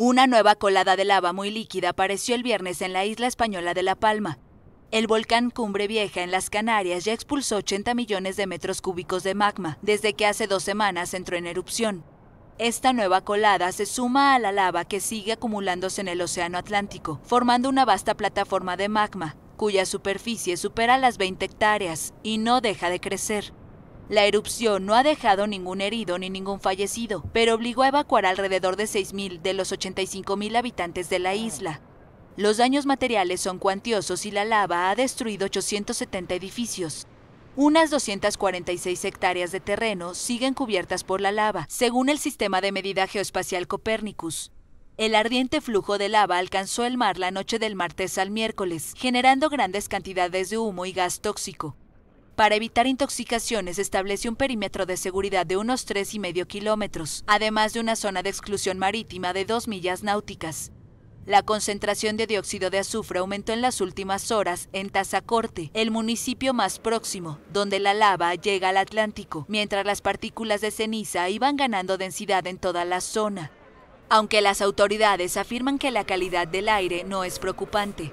Una nueva colada de lava muy líquida apareció el viernes en la isla española de La Palma. El volcán Cumbre Vieja en las Canarias ya expulsó 80 millones de metros cúbicos de magma desde que hace dos semanas entró en erupción. Esta nueva colada se suma a la lava que sigue acumulándose en el Océano Atlántico, formando una vasta plataforma de magma, cuya superficie supera las 20 hectáreas y no deja de crecer. La erupción no ha dejado ningún herido ni ningún fallecido, pero obligó a evacuar alrededor de 6.000 de los 85.000 habitantes de la isla. Los daños materiales son cuantiosos y la lava ha destruido 870 edificios. Unas 246 hectáreas de terreno siguen cubiertas por la lava, según el sistema de medida geoespacial Copernicus. El ardiente flujo de lava alcanzó el mar la noche del martes al miércoles, generando grandes cantidades de humo y gas tóxico. Para evitar intoxicaciones, establece un perímetro de seguridad de unos tres y medio kilómetros, además de una zona de exclusión marítima de 2 millas náuticas. La concentración de dióxido de azufre aumentó en las últimas horas en Tazacorte, el municipio más próximo, donde la lava llega al Atlántico, mientras las partículas de ceniza iban ganando densidad en toda la zona. Aunque las autoridades afirman que la calidad del aire no es preocupante,